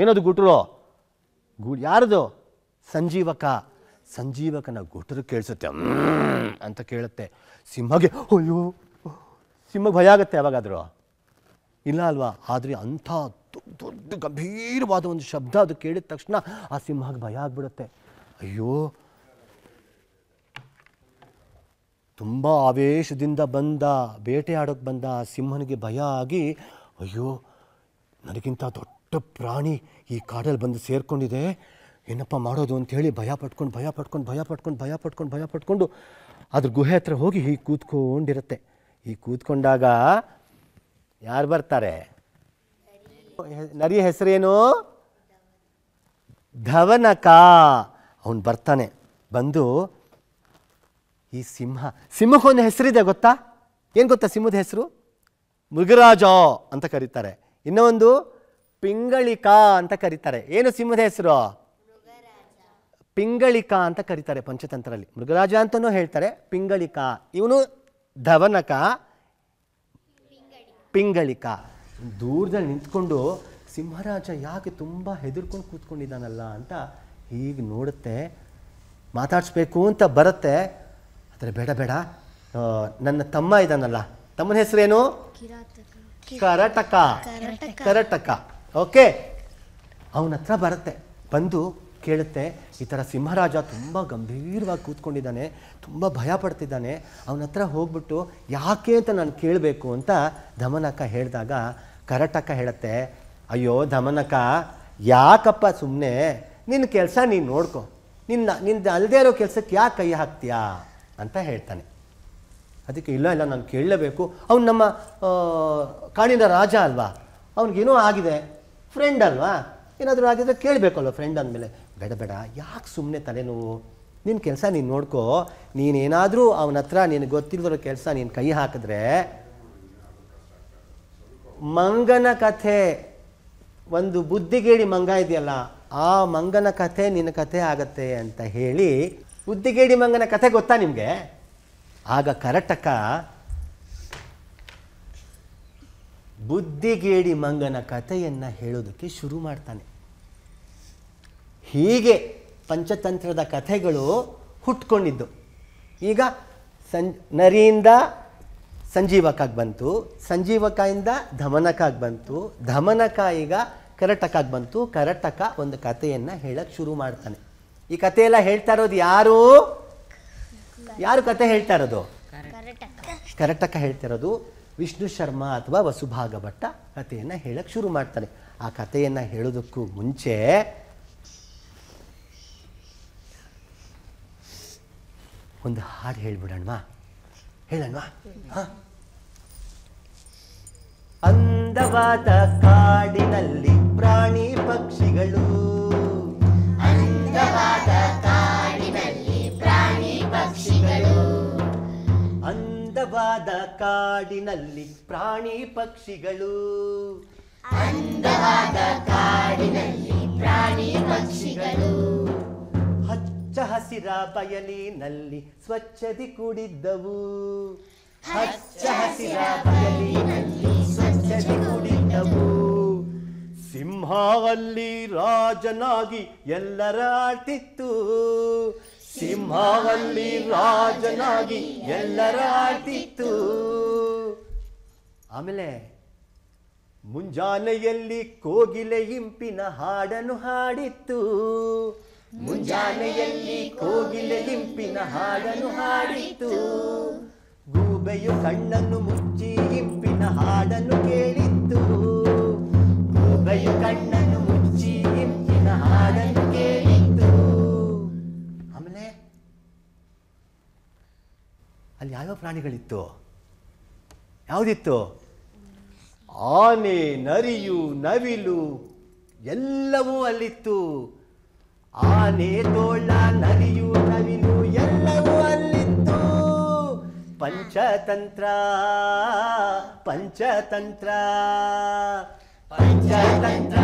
ಏನದು ಗುಟ್ರು ಗು ಯಾರದು ಸಂಜೀವಕ ಸಂಜೀವಕನ ಗುಟ್ರು ಕೇಳಿಸುತ್ತೆ ಅಂತ ಕೇಳುತ್ತೆ ಸಿಂಹಗೆ ಅಯ್ಯೋ ಸಿಂಹಕ್ಕೆ ಭಯ ಆಗುತ್ತೆ ಯಾವಾಗಾದರೂ ಇಲ್ಲ ಅಲ್ವಾ ಆದರೆ ಅಂಥ ದೊಡ್ಡ ಗಂಭೀರವಾದ ಒಂದು ಶಬ್ದ ಅದು ಕೇಳಿದ ತಕ್ಷಣ ಆ ಸಿಂಹಕ್ಕೆ ಭಯ ಆಗಿಬಿಡುತ್ತೆ ಅಯ್ಯೋ ತುಂಬ ಆವೇಶದಿಂದ ಬಂದ ಬೇಟೆ ಆಡೋಕ್ಕೆ ಬಂದ ಆ ಸಿಂಹನಿಗೆ ಭಯ ಆಗಿ ಅಯ್ಯೋ ನನಗಿಂತ ದೊಡ್ಡ ಪ್ರಾಣಿ ಈ ಕಾಡಲ್ಲಿ ಬಂದು ಸೇರಿಕೊಂಡಿದೆ ಏನಪ್ಪ ಮಾಡೋದು ಹೇಳಿ ಭಯ ಪಟ್ಕೊಂಡು ಭಯ ಪಟ್ಕೊಂಡು ಭಯ ಪಟ್ಕೊಂಡು ಭಯ ಪಟ್ಕೊಂಡು ಭಯ ಪಟ್ಕೊಂಡು ಅದ್ರ ಗುಹೆ ಹತ್ರ ಹೋಗಿ ಹೀಗೆ ಕೂತ್ಕೊಂಡಿರುತ್ತೆ ಈ ಕೂತ್ಕೊಂಡಾಗ ಯಾರು ಬರ್ತಾರೆ ನರಿಯ ಹೆಸರೇನು ಧವನಕ ಅವನು ಬರ್ತಾನೆ ಬಂದು ಈ ಸಿಂಹ ಸಿಂಹಕ್ಕೊಂದು ಹೆಸರಿದೆ ಗೊತ್ತಾ ಏನು ಗೊತ್ತಾ ಸಿಂಹದ ಹೆಸರು ಮೃಗರಾಜ ಅಂತ ಕರೀತಾರೆ ಇನ್ನೂ ಒಂದು ಪಿಂಗಳಿಕಾ ಅಂತ ಕರೀತಾರೆ ಏನು ಸಿಂಹದ ಹೆಸರು ಪಿಂಗಳಿಕಾ ಅಂತ ಕರೀತಾರೆ ಪಂಚತಂತ್ರದಲ್ಲಿ ಮೃಗರಾಜ ಅಂತಲೂ ಹೇಳ್ತಾರೆ ಪಿಂಗಳಿಕಾ ಇವನು ಧವನಕ ಪಿಂಗಳಿಕ ದೂರದಲ್ಲಿ ನಿಂತ್ಕೊಂಡು ಸಿಂಹರಾಜ ಯಾಕೆ ತುಂಬ ಹೆದರ್ಕೊಂಡು ಕೂತ್ಕೊಂಡಿದ್ದಾನಲ್ಲ ಅಂತ ಹೀಗೆ ನೋಡುತ್ತೆ ಮಾತಾಡಿಸ್ಬೇಕು ಅಂತ ಬರುತ್ತೆ ಆದರೆ ಬೇಡ ಬೇಡ ನನ್ನ ತಮ್ಮ ಇದ್ದಾನಲ್ಲ ತಮ್ಮನ ಹೆಸರೇನು ಕರಟಕ ಕರಟಕ ಓಕೆ ಅವನ ಹತ್ರ ಬರುತ್ತೆ ಬಂದು ಕೇಳುತ್ತೆ ಈ ಥರ ಸಿಂಹರಾಜ ತುಂಬ ಗಂಭೀರವಾಗಿ ಕೂತ್ಕೊಂಡಿದ್ದಾನೆ ತುಂಬ ಭಯ ಪಡ್ತಿದ್ದಾನೆ ಅವನ ಹತ್ರ ಹೋಗ್ಬಿಟ್ಟು ಯಾಕೆ ಅಂತ ನಾನು ಕೇಳಬೇಕು ಅಂತ ಧಮನಕ ಹೇಳಿದಾಗ ಕರಟಕ ಹೇಳುತ್ತೆ ಅಯ್ಯೋ ಧಮನಕ ಯಾಕಪ್ಪ ಸುಮ್ಮನೆ ನಿನ್ನ ಕೆಲಸ ನೀನು ನೋಡ್ಕೊ ನಿನ್ನ ನಿನ್ನ ಅಲ್ಲದೆ ಇರೋ ಕೆಲಸಕ್ಕೆ ಯಾಕೆ ಕೈ ಹಾಕ್ತೀಯಾ ಅಂತ ಹೇಳ್ತಾನೆ ಅದಕ್ಕೆ ಇಲ್ಲ ಇಲ್ಲ ನಾನು ಕೇಳಲೇಬೇಕು ಅವ್ನು ನಮ್ಮ ಕಾಡಿನ ರಾಜ ಅಲ್ವಾ ಅವ್ನಿಗೇನೋ ಆಗಿದೆ ಫ್ರೆಂಡ್ ಅಲ್ವಾ ಏನಾದರೂ ಆಗಿದ್ರೆ ಕೇಳಬೇಕಲ್ವ ಫ್ರೆಂಡ್ ಅಂದಮೇಲೆ ಬೇಡ ಬೇಡ ಯಾಕೆ ಸುಮ್ಮನೆ ತಲೆನೋವು ನಿನ್ನ ಕೆಲಸ ನೀನು ನೋಡ್ಕೋ ನೀನೇನಾದರೂ ಅವನ ಹತ್ರ ನಿನಗೆ ಕೆಲಸ ನೀನು ಕೈ ಹಾಕಿದ್ರೆ ಮಂಗನ ಕಥೆ ಒಂದು ಬುದ್ಧಿಗೇಡಿ ಮಂಗ ಇದೆಯಲ್ಲ ಆ ಮಂಗನ ಕಥೆ ನಿನ್ನ ಕಥೆ ಆಗತ್ತೆ ಅಂತ ಹೇಳಿ ಬುದ್ಧಿಗೇಡಿ ಮಂಗನ ಕಥೆ ಗೊತ್ತಾ ನಿಮಗೆ ಆಗ ಕರಟಕ ಬುದ್ಧಿಗೇಡಿ ಮಂಗನ ಕಥೆಯನ್ನು ಹೇಳೋದಕ್ಕೆ ಶುರು ಮಾಡ್ತಾನೆ ಹೀಗೆ ಪಂಚತಂತ್ರದ ಕಥೆಗಳು ಹುಟ್ಕೊಂಡಿದ್ದು ಈಗ ಸಂ ನರಿಯಿಂದ ಸಂಜೀವಕಾಗಿ ಬಂತು ಸಂಜೀವಕಾಯಿಂದ ಧಮನಕಾಗಿ ಬಂತು ಧಮನಕ ಈಗ ಕರಟಕಾಗಿ ಬಂತು ಕರಟಕ ಒಂದು ಕಥೆಯನ್ನು ಹೇಳಕ್ಕೆ ಶುರು ಮಾಡ್ತಾನೆ ಈ ಕಥೆಯೆಲ್ಲ ಹೇಳ್ತಾ ಇರೋದು ಯಾರು ಯಾರು ಕತೆ ಹೇಳ್ತಾ ಇರೋದು ಕರಟಕ ಹೇಳ್ತಾ ಇರೋದು ವಿಷ್ಣು ಶರ್ಮಾ ಅಥವಾ ವಸುಭಾಗ ಭಟ್ಟ ಕಥೆಯನ್ನು ಹೇಳಕ್ಕೆ ಶುರು ಮಾಡ್ತಾನೆ ಆ ಕಥೆಯನ್ನು ಹೇಳೋದಕ್ಕೂ ಮುಂಚೆ ಒಂದು ಹಾಡು ಹೇಳ್ಬಿಡೋಣ ಹೇಳಣ್ವಾ ಅಂದವಾದ ಕಾಡಿನಲ್ಲಿ ಪ್ರಾಣಿ ಪಕ್ಷಿಗಳು ಅಂದವಾದ ಕಾಡಿನಲ್ಲಿ ಪ್ರಾಣಿ ಪಕ್ಷಿಗಳು ಅಂದವಾದ ಕಾಡಿನಲ್ಲಿ ಪ್ರಾಣಿ ಪಕ್ಷಿಗಳು ಅಂದವಾದ ಕಾಡಿನಲ್ಲಿ ಪ್ರಾಣಿ ಪಕ್ಷಿಗಳು ಹಸಿರ ಬಯಲಿನಲ್ಲಿ ಸ್ವಚ್ಛದಿ ಕೂಡಿದ್ದವು ಹಚ್ಚ ಹಸಿರ ಬಯಲಿನಲ್ಲಿ ಸ್ವಚ್ಛದಿ ಕೂಡಿದ್ದವು ಸಿಂಹಾವಲ್ಲಿ ರಾಜನಾಗಿ ಎಲ್ಲರ ಆಡ್ತಿತ್ತು ಸಿಂಹವಲ್ಲಿ ರಾಜನಾಗಿ ಎಲ್ಲರ ಆಡ್ತಿತ್ತು ಆಮೇಲೆ ಮುಂಜಾನೆಯಲ್ಲಿ ಕೋಗಿಲೆ ಇಂಪಿನ ಹಾಡನ್ನು ಹಾಡಿತ್ತು ಮುಂಜಾನೆಯಲ್ಲಿ ಕೋಗಿಲೆ ಇಂಪಿನ ಹಾಡನ್ನು ಹಾಡಿತು ಗೂಬೆಯು ಕಣ್ಣನ್ನು ಮುಚ್ಚಿ ಇಂಪಿನ ಹಾಡನ್ನು ಕೇಳಿತ್ತು ಗೂಬೆಯು ಕಣ್ಣನ್ನು ಮುಚ್ಚಿ ಇಂಪಿನ ಹಾಡನ್ನು ಕೇಳಿತ್ತು ಆಮೇಲೆ ಅಲ್ಲಿ ಯಾವ ಪ್ರಾಣಿಗಳಿತ್ತು ಯಾವುದಿತ್ತು ಆನೆ ನರಿಯು ನವಿಲು ಎಲ್ಲವೂ ಅಲ್ಲಿತ್ತು ಆನೆ ತೋಳ ನದಿಯು ನವಿಲು ಎಲ್ಲವೂ ಅಲ್ಲಿತ್ತು ಪಂಚತಂತ್ರ ಪಂಚತಂತ್ರ ಪಂಚತಂತ್ರ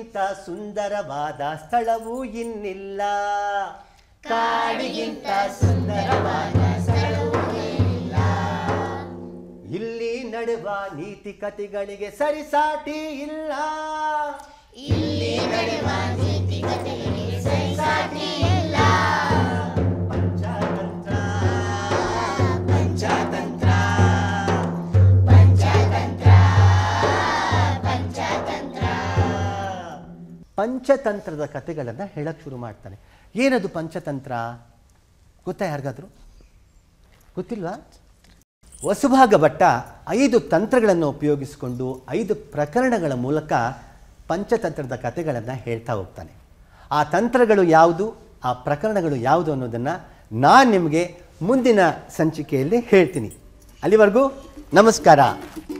ಕಾಡಿಗಿಂತ ಸುಂದರವಾದ ಸ್ಥಳವೂ ಇನ್ನಿಲ್ಲ ಕಾಡಿಗಿಂತ ಸುಂದರವಾದ ಸ್ಥಳವೂ ಇಲ್ಲಿ ನಡುವ ನೀತಿ ಕಥೆಗಳಿಗೆ ಸರಿಸಾಟಿ ಇಲ್ಲ ಇಲ್ಲಿ ನಡುವ ನೀತಿ ಕಥೆಗಳಿಗೆ ಸರಿಸಾಟಿ ಪಂಚತಂತ್ರದ ಕಥೆಗಳನ್ನು ಹೇಳಕ್ಕೆ ಶುರು ಮಾಡ್ತಾನೆ ಏನದು ಪಂಚತಂತ್ರ ಗೊತ್ತಾ ಯಾರಿಗಾದರೂ ಗೊತ್ತಿಲ್ವಾ ವಸುಭಾಗ ಭಟ್ಟ ಐದು ತಂತ್ರಗಳನ್ನು ಉಪಯೋಗಿಸಿಕೊಂಡು ಐದು ಪ್ರಕರಣಗಳ ಮೂಲಕ ಪಂಚತಂತ್ರದ ಕಥೆಗಳನ್ನು ಹೇಳ್ತಾ ಹೋಗ್ತಾನೆ ಆ ತಂತ್ರಗಳು ಯಾವುದು ಆ ಪ್ರಕರಣಗಳು ಯಾವುದು ಅನ್ನೋದನ್ನು ನಾನು ನಿಮಗೆ ಮುಂದಿನ ಸಂಚಿಕೆಯಲ್ಲಿ ಹೇಳ್ತೀನಿ ಅಲ್ಲಿವರೆಗೂ ನಮಸ್ಕಾರ